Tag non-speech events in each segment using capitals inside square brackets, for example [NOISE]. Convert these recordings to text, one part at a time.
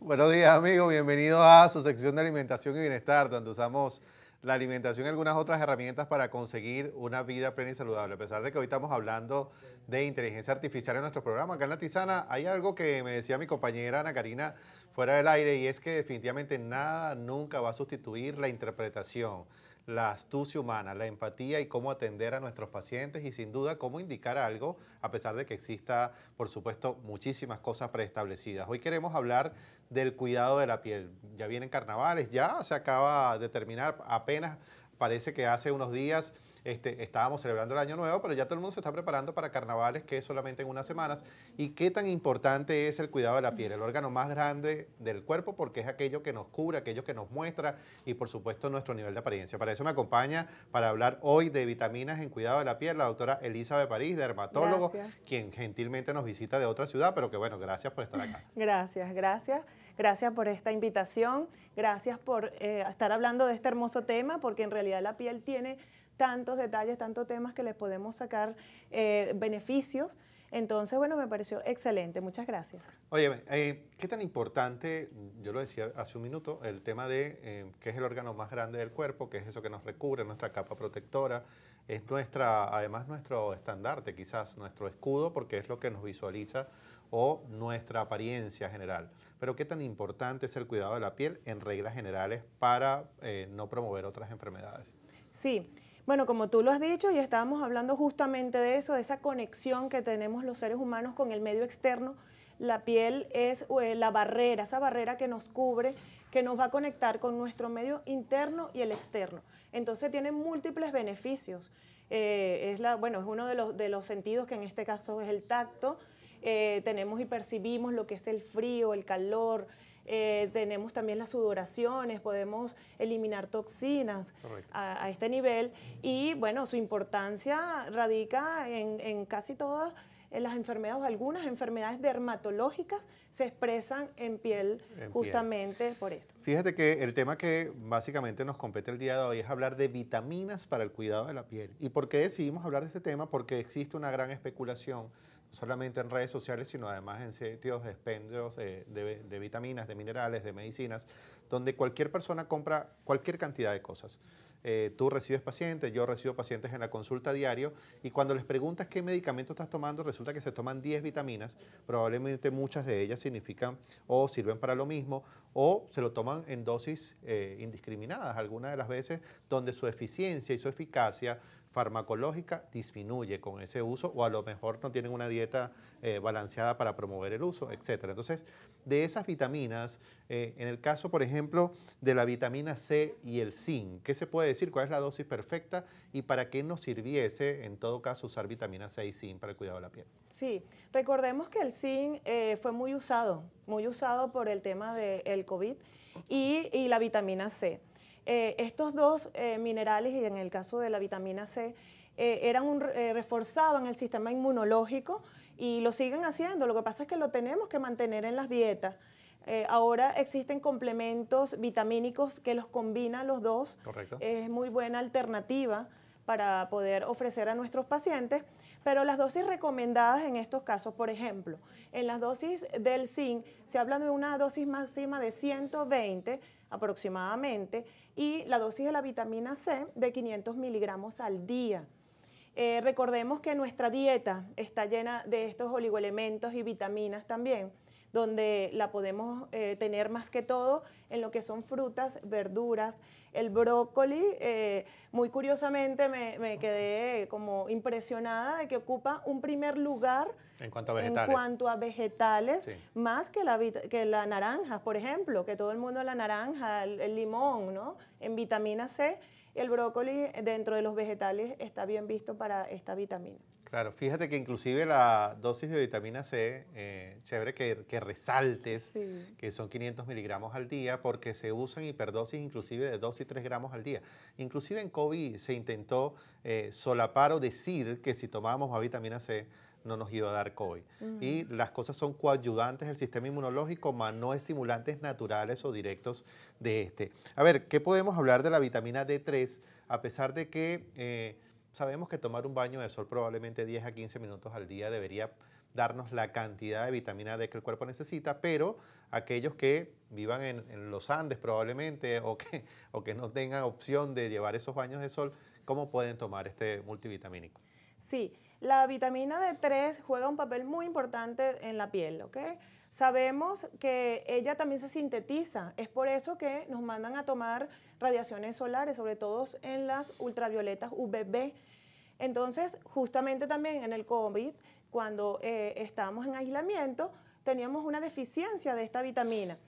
Buenos días amigos, bienvenidos a su sección de alimentación y bienestar, donde usamos la alimentación y algunas otras herramientas para conseguir una vida plena y saludable. A pesar de que hoy estamos hablando de inteligencia artificial en nuestro programa, acá en La Tizana, hay algo que me decía mi compañera Ana Karina fuera del aire y es que definitivamente nada nunca va a sustituir la interpretación la astucia humana, la empatía y cómo atender a nuestros pacientes y sin duda cómo indicar algo, a pesar de que exista, por supuesto, muchísimas cosas preestablecidas. Hoy queremos hablar del cuidado de la piel. Ya vienen carnavales, ya se acaba de terminar, apenas parece que hace unos días este, estábamos celebrando el Año Nuevo, pero ya todo el mundo se está preparando para carnavales, que es solamente en unas semanas. ¿Y qué tan importante es el cuidado de la piel? El órgano más grande del cuerpo, porque es aquello que nos cubre, aquello que nos muestra y, por supuesto, nuestro nivel de apariencia. Para eso me acompaña para hablar hoy de vitaminas en cuidado de la piel la doctora de París, dermatólogo, quien gentilmente nos visita de otra ciudad, pero que, bueno, gracias por estar acá. Gracias, gracias. Gracias por esta invitación, gracias por eh, estar hablando de este hermoso tema, porque en realidad la piel tiene tantos detalles, tantos temas que les podemos sacar eh, beneficios. Entonces, bueno, me pareció excelente. Muchas gracias. Oye, eh, ¿qué tan importante, yo lo decía hace un minuto, el tema de eh, qué es el órgano más grande del cuerpo, qué es eso que nos recubre, nuestra capa protectora, es nuestra, además nuestro estandarte, quizás nuestro escudo, porque es lo que nos visualiza o nuestra apariencia general. Pero qué tan importante es el cuidado de la piel en reglas generales para no promover otras enfermedades. Sí. Bueno, como tú lo has dicho y estábamos hablando justamente de eso, de esa conexión que tenemos los seres humanos con el medio externo, la piel es eh, la barrera, esa barrera que nos cubre, que nos va a conectar con nuestro medio interno y el externo. Entonces tiene múltiples beneficios. Eh, es bueno, es uno de los, sentidos que en este caso es el tacto. Eh, tenemos y percibimos lo que es el frío, el calor, eh, tenemos también las sudoraciones, podemos eliminar toxinas a, este nivel y bueno, su importancia radica en, casi todas las enfermedades algunas enfermedades dermatológicas se expresan en piel justamente por esto. Fíjate que el tema que básicamente nos compete el día de hoy es hablar de vitaminas para el cuidado de la piel. ¿Y por qué decidimos hablar de este tema? Porque existe una gran especulación solamente en redes sociales, sino además en sitios de expendios eh, de, vitaminas, de minerales, de medicinas, donde cualquier persona compra cualquier cantidad de cosas. Eh, tú recibes pacientes, yo recibo pacientes en la consulta diario y cuando les preguntas qué medicamento estás tomando, resulta que se toman 10 vitaminas, probablemente muchas de ellas significan o sirven para lo mismo o se lo toman en dosis eh, indiscriminadas, algunas de las veces donde su eficiencia y su eficacia farmacológica disminuye con ese uso o a lo mejor no tienen una dieta eh, balanceada para promover el uso, etc. Entonces, de esas vitaminas, eh, en el caso, por ejemplo, de la vitamina C y el zinc, ¿qué se puede decir? ¿Cuál es la dosis perfecta y para qué nos sirviese, en todo caso, usar vitamina C y zinc para el cuidado de la piel? Sí, recordemos que el zinc eh, fue muy usado, muy usado por el tema del el COVID y la vitamina C. Eh, estos dos eh, minerales, y en el caso de la vitamina C, eh, eran un, reforzaban el sistema inmunológico y lo siguen haciendo. Lo que pasa es que lo tenemos que mantener en las dietas. ahora existen complementos vitamínicos que los combinan los dos. Correcto. Es muy buena alternativa para poder ofrecer a nuestros pacientes, pero las dosis recomendadas en estos casos, por ejemplo, en las dosis del zinc se habla de una dosis máxima de 120 aproximadamente, y la dosis de la vitamina C de 500 miligramos al día. Eh, recordemos que nuestra dieta está llena de estos oligoelementos y vitaminas también donde la podemos eh, tener más que todo en lo que son frutas, verduras, el brócoli. Eh, muy curiosamente me, quedé como impresionada de que ocupa un primer lugar en cuanto a vegetales, más que la, naranja, por ejemplo, que todo el mundo la naranja, el, limón, ¿no? En vitamina C el brócoli dentro de los vegetales está bien visto para esta vitamina. Claro, fíjate que inclusive la dosis de vitamina C, eh, chévere que, resaltes, que son 500 miligramos al día, porque se usan hiperdosis inclusive de 2 y 3 gramos al día. Inclusive en COVID se intentó eh, solapar o decir que si tomábamos más vitamina C no nos iba a dar COVID. Y las cosas son coayudantes del sistema inmunológico, más no estimulantes naturales o directos de este. A ver, ¿qué podemos hablar de la vitamina D3? A pesar de que... Eh, sabemos que tomar un baño de sol probablemente 10 a 15 minutos al día debería darnos la cantidad de vitamina D que el cuerpo necesita, pero aquellos que vivan en, los Andes probablemente o que, o que no tengan opción de llevar esos baños de sol, ¿cómo pueden tomar este multivitamínico? Sí, la vitamina D3 juega un papel muy importante en la piel, ¿ok? Sabemos que ella también se sintetiza, es por eso que nos mandan a tomar radiaciones solares, sobre todo en las ultravioletas UVB. Entonces, justamente también en el COVID, cuando eh, estábamos en aislamiento, teníamos una deficiencia de esta vitamina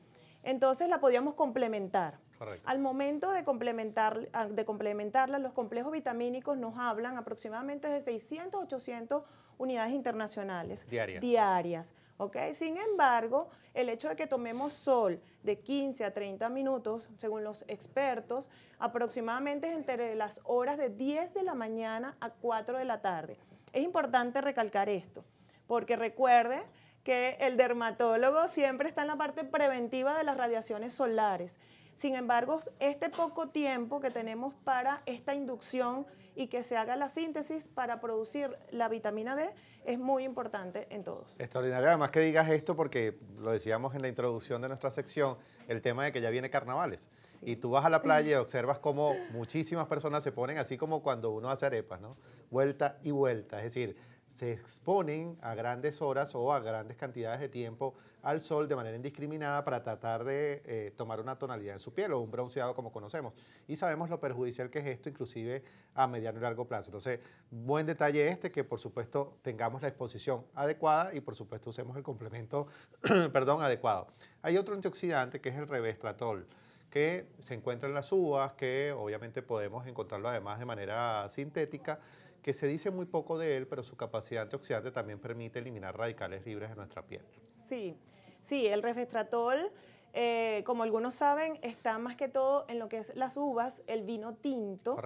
entonces la podíamos complementar. Al momento de, complementar, ah, de complementarla, los complejos vitamínicos nos hablan aproximadamente de 600, 800 unidades internacionales diarias. ¿okay? Sin embargo, el hecho de que tomemos sol de 15 a 30 minutos, según los expertos, aproximadamente entre las horas de 10 de la mañana a 4 de la tarde. Es importante recalcar esto, porque recuerde que el dermatólogo siempre está en la parte preventiva de las radiaciones solares. Sin embargo, este poco tiempo que tenemos para esta inducción y que se haga la síntesis para producir la vitamina D es muy importante en todos. Extraordinario, además que digas esto porque lo decíamos en la introducción de nuestra sección, el tema de que ya viene carnavales. Y tú vas a la playa y [LAUGHS] observas cómo muchísimas personas se ponen así como cuando uno hace arepas, ¿no? Vuelta y vuelta, es decir, se exponen a grandes horas o a grandes cantidades de tiempo al sol de manera indiscriminada para tratar de eh, tomar una tonalidad en su piel o un bronceado como conocemos. Y sabemos lo perjudicial que es esto, inclusive a mediano y largo plazo. Entonces, buen detalle este, que por supuesto tengamos la exposición adecuada y por supuesto usemos el complemento, [CLEARS THROAT] perdón, adecuado. Hay otro antioxidante que es el revestratol que se encuentra en las uvas, que obviamente podemos encontrarlo además de manera sintética, que se dice muy poco de él, pero su capacidad antioxidante también permite eliminar radicales libres de nuestra piel. Sí, sí, el refestratol, eh, como algunos saben, está más que todo en lo que es las uvas, el vino tinto,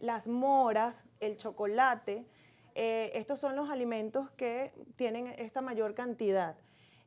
las moras, el chocolate. Eh, estos son los alimentos que tienen esta mayor cantidad.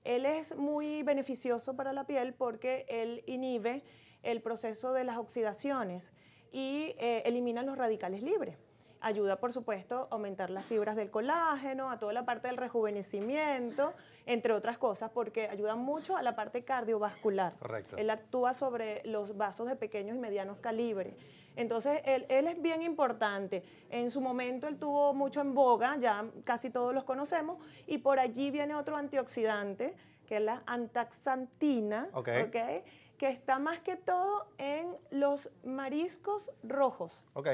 Él es muy beneficioso para la piel porque él inhibe el proceso de las oxidaciones y eh, elimina los radicales libres ayuda, por supuesto, a aumentar las fibras del colágeno, a toda la parte del rejuvenecimiento, entre otras cosas, porque ayuda mucho a la parte cardiovascular. Correcto. Él actúa sobre los vasos de pequeños y medianos calibres. Entonces, él, es bien importante. En su momento él tuvo mucho en boga, ya casi todos los conocemos, y por allí viene otro antioxidante, que es la antaxantina. Ok. ¿okay? que está más que todo en los mariscos rojos. Ok.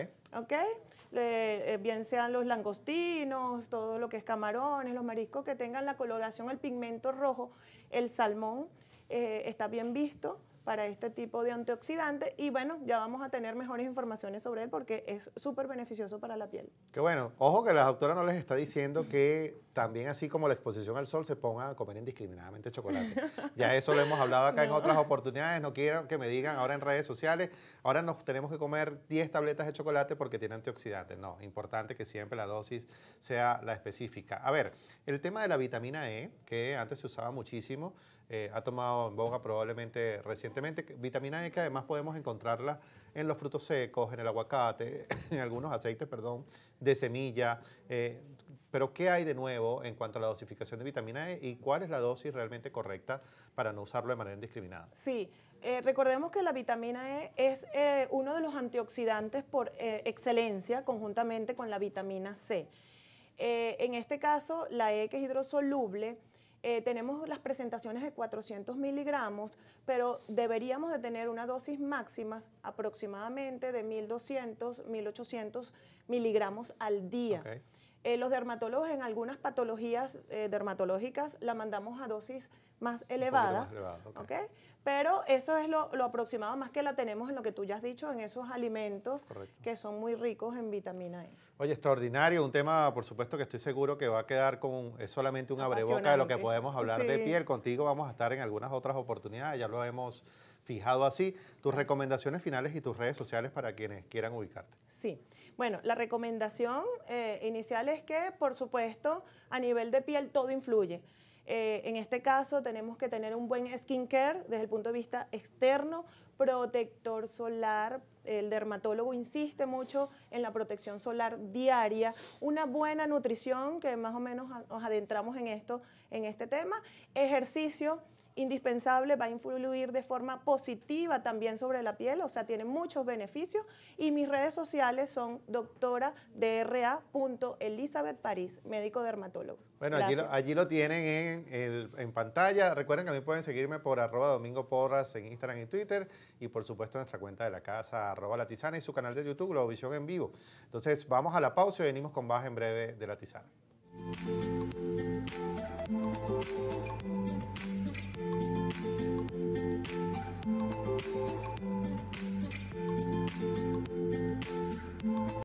Eh, bien sean los langostinos, todo lo que es camarones, los mariscos que tengan la coloración, el pigmento rojo, el salmón eh, está bien visto para este tipo de antioxidante y bueno, ya vamos a tener mejores informaciones sobre él porque es súper beneficioso para la piel. Qué bueno, ojo que la doctora no les está diciendo que también así como la exposición al sol se ponga a comer indiscriminadamente chocolate. Ya eso lo hemos hablado acá en otras oportunidades, no quiero que me digan ahora en redes sociales, ahora nos tenemos que comer 10 tabletas de chocolate porque tiene antioxidantes. No, importante que siempre la dosis sea la específica. A ver, el tema de la vitamina E, que antes se usaba muchísimo, eh, ha tomado en boga probablemente recientemente. Vitamina E que además podemos encontrarla en los frutos secos, en el aguacate, [LAUGHS] en algunos aceites, perdón, de semilla. Eh, pero ¿qué hay de nuevo en cuanto a la dosificación de vitamina E y cuál es la dosis realmente correcta para no usarlo de manera indiscriminada? Sí, eh, recordemos que la vitamina E es uno de los antioxidantes por excelencia conjuntamente con la vitamina C. en este caso, la E que es hidrosoluble, eh, tenemos las presentaciones de 400 miligramos, pero deberíamos de tener una dosis máxima aproximadamente de 1.200, 1.800 miligramos al día. Eh, los dermatólogos en algunas patologías eh, dermatológicas la mandamos a dosis más elevadas, pero eso es lo, aproximado más que la tenemos en lo que tú ya has dicho, en esos alimentos que son muy ricos en vitamina E. Oye, extraordinario, un tema por supuesto que estoy seguro que va a quedar con, es solamente un abreboca de lo que podemos hablar de piel. Contigo vamos a estar en algunas otras oportunidades, ya lo hemos fijado así. Tus recomendaciones finales y tus redes sociales para quienes quieran ubicarte. Sí, bueno, la recomendación eh, inicial es que por supuesto a nivel de piel todo influye. Eh, en este caso tenemos que tener un buen skincare desde el punto de vista externo, protector solar. El dermatólogo insiste mucho en la protección solar diaria, una buena nutrición, que más o menos nos adentramos en esto, en este tema, ejercicio indispensable, va a influir de forma positiva también sobre la piel, o sea, tiene muchos beneficios. Y mis redes sociales son doctora Elizabeth París, médico dermatólogo. Bueno, allí lo, tienen en, pantalla. Recuerden que a mí pueden seguirme por arroba Domingo Porras en Instagram y Twitter y por supuesto nuestra cuenta de la casa arroba La y su canal de YouTube Globovisión en vivo. Entonces vamos a la pausa y venimos con más en breve de La Tizana.